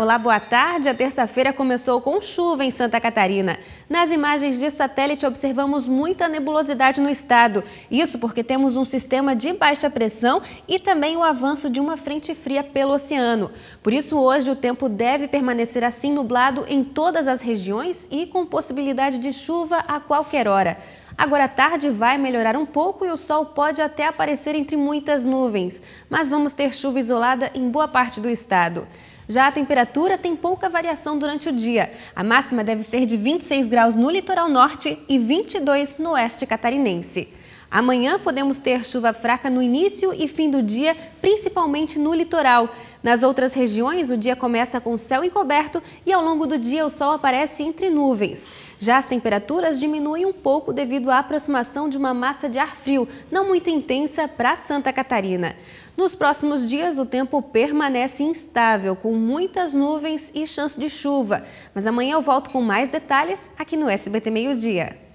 Olá, boa tarde. A terça-feira começou com chuva em Santa Catarina. Nas imagens de satélite observamos muita nebulosidade no estado. Isso porque temos um sistema de baixa pressão e também o avanço de uma frente fria pelo oceano. Por isso, hoje o tempo deve permanecer assim nublado em todas as regiões e com possibilidade de chuva a qualquer hora. Agora à tarde vai melhorar um pouco e o sol pode até aparecer entre muitas nuvens, mas vamos ter chuva isolada em boa parte do estado. Já a temperatura tem pouca variação durante o dia. A máxima deve ser de 26 graus no litoral norte e 22 no oeste catarinense. Amanhã podemos ter chuva fraca no início e fim do dia, principalmente no litoral. Nas outras regiões, o dia começa com céu encoberto e ao longo do dia o sol aparece entre nuvens. Já as temperaturas diminuem um pouco devido à aproximação de uma massa de ar frio, não muito intensa, para Santa Catarina. Nos próximos dias, o tempo permanece instável, com muitas nuvens e chance de chuva. Mas amanhã eu volto com mais detalhes aqui no SBT Meio Dia.